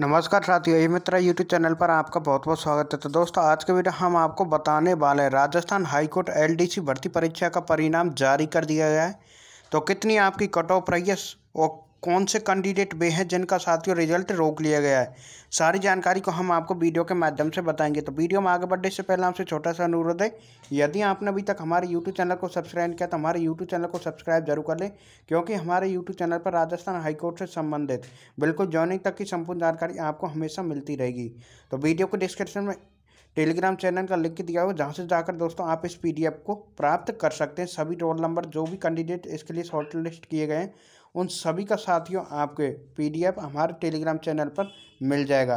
नमस्कार साथियों ये मित्रा यूट्यूब चैनल पर आपका बहुत बहुत स्वागत है तो दोस्तों आज के वीडियो हम आपको बताने वाले हैं राजस्थान हाईकोर्ट एलडीसी भर्ती परीक्षा का परिणाम जारी कर दिया गया है तो कितनी आपकी कट ऑफ रही है और कौन से कैंडिडेट वे हैं जिनका साथियों रिजल्ट रोक लिया गया है सारी जानकारी को हम आपको वीडियो के माध्यम से बताएंगे तो वीडियो में आगे बढ़ने से पहले आपसे छोटा सा अनुरोध है यदि आपने अभी तक हमारे यूट्यूब चैनल को सब्सक्राइब किया तो हमारे यूट्यूब चैनल को सब्सक्राइब जरूर कर लें क्योंकि हमारे यूट्यूब चैनल पर राजस्थान हाईकोर्ट से संबंधित बिल्कुल ज्वाइनिंग तक की संपूर्ण जानकारी आपको हमेशा मिलती रहेगी तो वीडियो को डिस्क्रिप्शन में टेलीग्राम चैनल का लिंक दिया हुआ जहाँ से जाकर दोस्तों आप इस पी को प्राप्त कर सकते हैं सभी रोल नंबर जो भी कैंडिडेट इसके लिए शॉर्ट लिस्ट किए गए हैं उन सभी का साथियों आपके पीडीएफ हमारे टेलीग्राम चैनल पर मिल जाएगा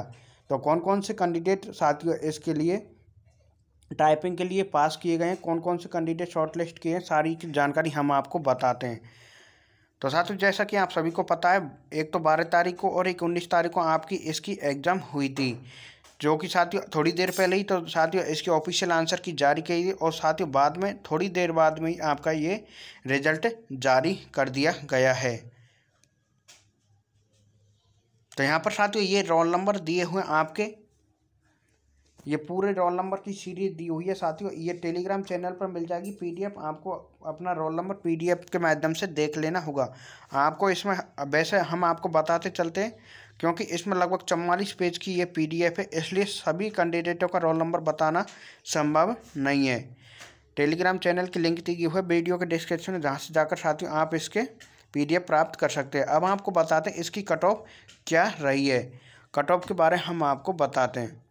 तो कौन कौन से कैंडिडेट साथियों इसके लिए टाइपिंग के लिए पास किए गए हैं कौन कौन से कैंडिडेट शॉर्टलिस्ट किए हैं सारी की जानकारी हम आपको बताते हैं तो साथियों जैसा कि आप सभी को पता है एक तो बारह तारीख को और एक उन्नीस तारीख को आपकी इसकी एग्ज़ाम हुई थी जो कि साथियों थोड़ी देर पहले ही तो साथियों इसके ऑफिशियल आंसर की जारी की गई और साथियों बाद में थोड़ी देर बाद में ही आपका ये रिजल्ट जारी कर दिया गया है तो यहाँ पर साथियों ये रोल नंबर दिए हुए आपके ये पूरे रोल नंबर की सीरीज दी हुई है साथियों ये टेलीग्राम चैनल पर मिल जाएगी पीडीएफ आपको अपना रोल नंबर पीडीएफ के माध्यम से देख लेना होगा आपको इसमें वैसे हम आपको बताते चलते हैं क्योंकि इसमें लगभग चौवालीस पेज की ये पीडीएफ है इसलिए सभी कैंडिडेटों का रोल नंबर बताना संभव नहीं है टेलीग्राम चैनल की लिंक दी गई है वीडियो के डिस्क्रिप्शन में जहाँ से जाकर साथियों आप इसके पीडीएफ प्राप्त कर सकते हैं अब आपको बताते हैं इसकी कट ऑफ क्या रही है कट ऑफ के बारे में हम आपको बताते हैं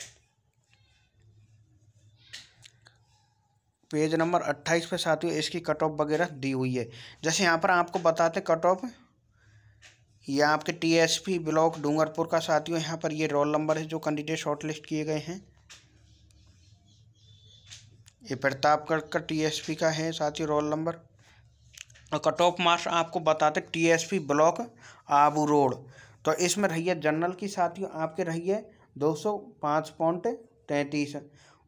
पेज नंबर अट्ठाईस पे साथियों इसकी कट ऑफ वगैरह दी हुई है जैसे यहाँ पर आपको बताते कट ऑफ ये आपके टीएसपी ब्लॉक डूंगरपुर का साथियों यहाँ पर ये रोल नंबर है जो कैंडिडेट शॉर्टलिस्ट किए गए हैं ये प्रतापगढ़ का टीएसपी का है साथियों रोल नंबर और कट ऑफ मार्क्स आपको बताते टीएसपी ब्लॉक आबू रोड तो इसमें रहिए जनरल की साथियों आपके रहिए दो सौ पाँच पॉइंट तैंतीस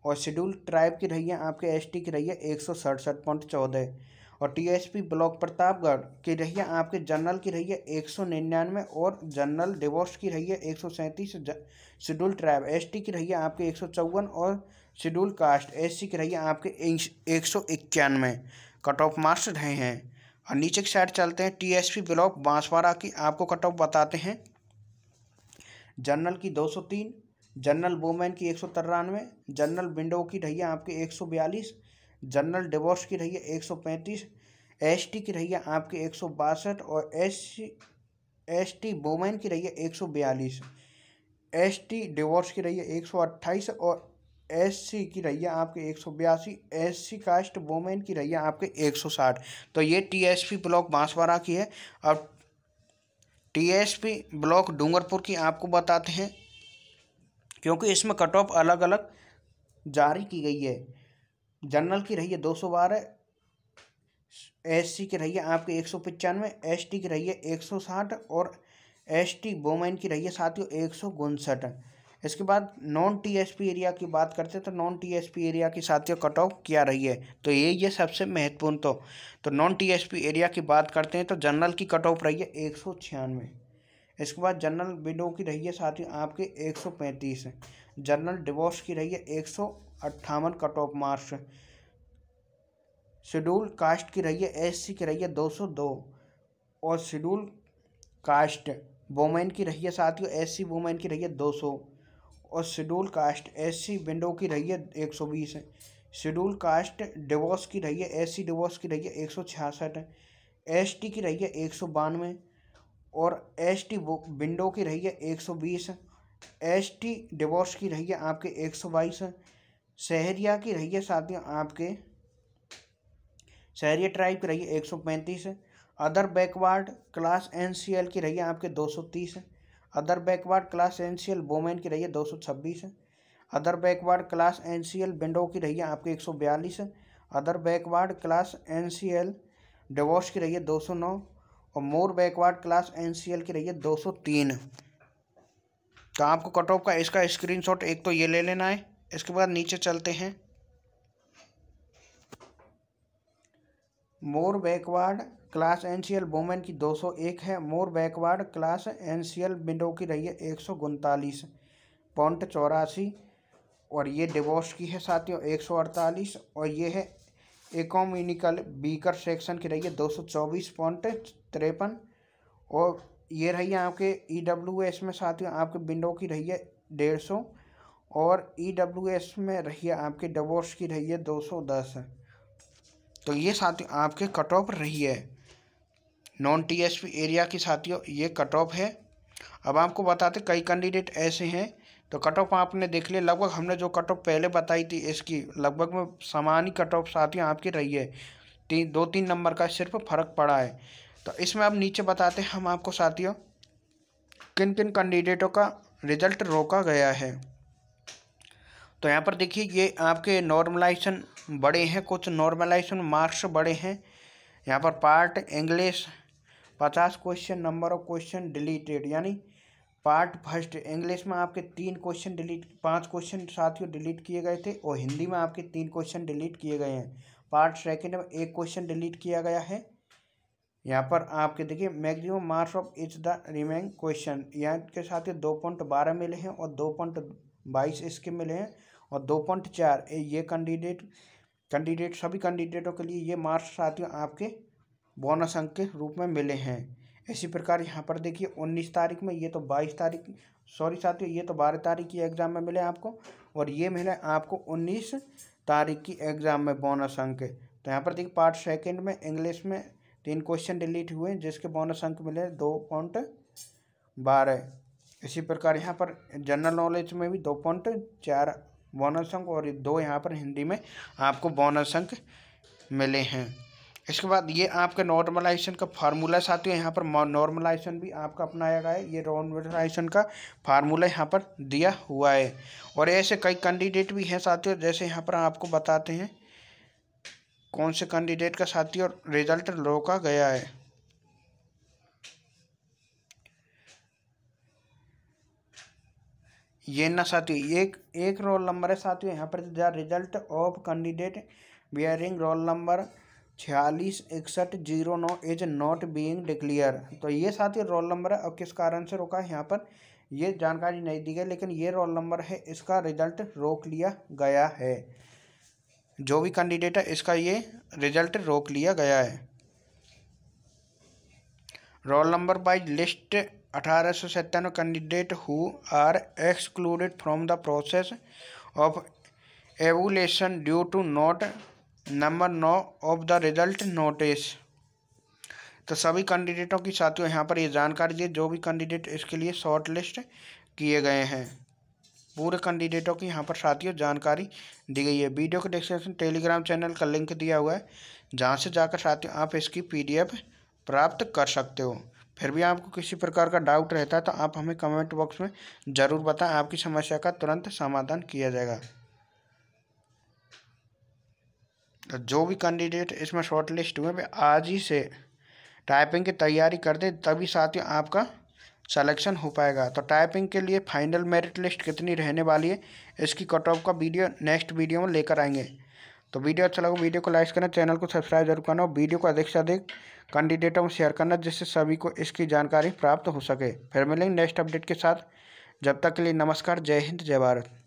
और शेड्यूल ट्राइब की रहिए आपके आपके एसटी की रहिए एक सौ सड़सठ पॉइंट चौदह और टीएसपी ब्लॉक प्रतापगढ़ की रही है आपके जनरल की रही है एक सौ निन्यानवे और जनरल डिवोर्स की रही है एक सौ सैंतीस शेड्यूल ट्राइब एसटी की रही है आपके एक सौ चौवन और शेड्यूल कास्ट एससी की रही है आपके एक सौ इक्यानवे कट ऑफ मार्क्स रहे हैं और नीचे की साइड चलते हैं टीएसपी ब्लॉक बांसवाड़ा की आपको कट ऑफ बताते हैं जनरल की दो सौ तीन जनरल वोमेन की एक सौ तिरानवे जनरल विंडो की रही है आपके एक सौ बयालीस जनरल डिवोर्स की रही है एक सौ पैंतीस एस टी की रही है आपकी एक सौ बासठ और एस एस टी वोमेन की रही है एक सौ बयालीस एस टी डिवोर्स की रही है एक सौ अट्ठाईस और एस सी की रही है आपके एक सौ बयासी एस सी कास्ट वोमेन की रही है आपके एक सौ साठ तो ये T S P block Banswara की है अब T S P block Dungarpur की आपको बताते हैं क्योंकि इसमें कट ऑफ अलग अलग जारी की गई है जनरल की रही है दो सौ बारह एस सी की रही है आपकी एक सौ पचानवे एस टी की रही है एक सौ साठ और एस टी वोमेन की रही है साथियों एक सौ उनसठ इसके बाद नॉन टीएसपी एरिया की बात करते हैं तो नॉन टीएसपी एरिया की साथियों कट ऑफ क्या रही है तो ये ये सबसे महत्वपूर्ण तो तो नॉन टीएसपी एरिया की बात करते हैं तो जनरल की कट ऑफ रही है एक सौ छियानवे इसके बाद जनरल विडो की रही है साथ ही आपके पैंतीस जनरल डिवोर्स की रही है एक सौ अट्ठावन cut off marks schedule caste की रही है एससी की रही है 202 और शेड्यूल कास्ट वोमेन की रही है साथ ही एस सी वोमेन की रही है 200 और schedule caste S C window की रही है 120 शेड्यूल कास्ट डिवोर्स की रही है एस सी डिवोर्स की रही है एक सौ छियासठ एस टी की रही है एक सौ बानवे और एस टी विंडो की रही है एक सौ बीस एस टी डिवोर्स की रही है आपके एक सौ बाईस शहरिया की रही है साथियों आपके शहरिया ट्राइब की रही है एक सौ पैंतीस other backward class N C L की रही है आपके दो सौ तीस other backward class N C L women की रही है दो सौ छब्बीस other backward class N C L window की रही है आपके एक सौ बयालीस other backward class N C L divorce की रही है दो सौ नौ और मोर बैकवर्ड क्लास एन की रही है तीन तो आपको कट ऑफ का इसका शॉट एक तो ये ले लेना है इसके बाद नीचे चलते हैं more backward class N C L women की 201 है more backward class N C L window की रही है एक सौ उनतालीस पॉइंट चौरासी और ये डिवोर्स की है साथियों एक सौ अड़तालीस और ये है इकोमिनिकल बीकर सेक्शन की रही है दो सौ चौबीस पॉइंट तिरपन और ये रही है आपके ई डब्ल्यू एस में साथियों आपके विंडो की रही है डेढ़ सौ और ई डब्ल्यू एस में रही है आपके डबोर्स की रही है दो सौ दस तो ये साथियों आपके कट ऑफ रही है non T S P area की साथियों ये कट ऑफ है अब आपको बताते कई कैंडिडेट ऐसे हैं तो कट ऑफ आपने देख लिया लगभग हमने जो कट ऑफ पहले बताई थी इसकी लगभग में समान ही कट ऑफ साथियों आपकी रही है तीन दो तीन नंबर का सिर्फ फ़र्क पड़ा है तो इसमें अब नीचे बताते हैं हम आपको साथियों किन किन कैंडिडेटों का रिजल्ट रोका गया है तो यहाँ पर देखिए ये आपके नॉर्मलाइजेशन बड़े हैं कुछ नॉर्मलाइजेशन मार्क्स बड़े हैं यहाँ पर पार्ट इंग्लिश पचास question number of question deleted यानी पार्ट फर्स्ट इंग्लिश में आपके तीन क्वेश्चन डिलीट पांच क्वेश्चन साथियों डिलीट किए गए थे और हिंदी में आपके तीन क्वेश्चन डिलीट किए गए हैं पार्ट सेकेंड में एक क्वेश्चन डिलीट किया गया है यहाँ पर आपके देखिए maximum marks of each the remain question यहाँ के साथ दो पॉइंट बारह मिले हैं और दो पॉइंट बाईस इसके मिले हैं और दो पॉइंट चार ये कैंडिडेट कैंडिडेट सभी कैंडिडेटों के लिए ये मार्क्स साथियों आपके बोनस अंक के रूप में मिले हैं इसी प्रकार यहाँ पर देखिए उन्नीस तारीख में ये तो बाईस तारीख सॉरी साथियों ये तो बारह तारीख की एग्ज़ाम में मिले आपको और ये मिले आपको उन्नीस तारीख की एग्ज़ाम में बोनस अंक तो यहाँ पर देखिए पार्ट सेकंड में इंग्लिश में तीन क्वेश्चन डिलीट हुए जिसके बोनस अंक मिले दो पॉइंट बारह इसी प्रकार यहाँ पर जनरल नॉलेज में भी दो पॉइंट चार बोनस अंक और दो यहाँ पर हिंदी में आपको बोनस अंक मिले हैं इसके बाद ये आपका नॉर्मलाइजेशन का फार्मूला साथियों यहाँ पर नॉर्मलाइजेशन भी आपका अपनाया गया है ये नॉर्मलाइजेशन का फार्मूला यहाँ पर दिया हुआ है और ऐसे कई कैंडिडेट भी हैं साथियों जैसे यहाँ पर आपको बताते हैं कौन से कैंडिडेट का साथी और रिजल्ट रोका गया है ये ना साथी एक एक रोल नंबर है साथियों यहाँ पर result of candidate bearing roll number छियालीस इकसठ जीरो नौ इज नॉट बीइंग डिक्लेयर तो ये साथ ही रोल नंबर है और किस कारण से रोका है यहाँ पर ये जानकारी नहीं दी गई लेकिन ये रोल नंबर है इसका रिजल्ट रोक लिया गया है जो भी कैंडिडेट है इसका ये रिजल्ट रोक लिया गया है रोल नंबर बाई लिस्ट अठारह सौ सत्तानवे candidate who are excluded from the process of evaluation due to not number नौ ऑफ द रिजल्ट नोटिस तो सभी कैंडिडेटों की साथियों यहाँ पर ये जानकारी दी जो भी कैंडिडेट इसके लिए शॉर्ट लिस्ट किए गए हैं पूरे कैंडिडेटों की यहाँ पर साथियों जानकारी दी गई है वीडियो के डिस्क्रिप्शन टेलीग्राम चैनल का लिंक दिया हुआ है जहाँ से जाकर साथियों आप इसकी पी प्राप्त कर सकते हो फिर भी आपको किसी प्रकार का डाउट रहता है तो आप हमें कमेंट बॉक्स में ज़रूर बताएं आपकी समस्या का तुरंत समाधान किया जाएगा तो जो भी कैंडिडेट इसमें शॉर्ट लिस्ट हुए वे आज ही से टाइपिंग की तैयारी कर दें तभी साथियों आपका सेलेक्शन हो पाएगा तो टाइपिंग के लिए फाइनल मेरिट लिस्ट कितनी रहने वाली है इसकी कट ऑफ का वीडियो नेक्स्ट वीडियो में लेकर आएंगे तो वीडियो अच्छा लगा वीडियो को लाइक करना चैनल को सब्सक्राइब जरूर करना और वीडियो को अधिक से अधिक कैंडिडेटों में शेयर करना जिससे सभी को इसकी जानकारी प्राप्त हो सके फिर मिलेंगे नेक्स्ट अपडेट के साथ जब तक के लिए नमस्कार जय हिंद जय भारत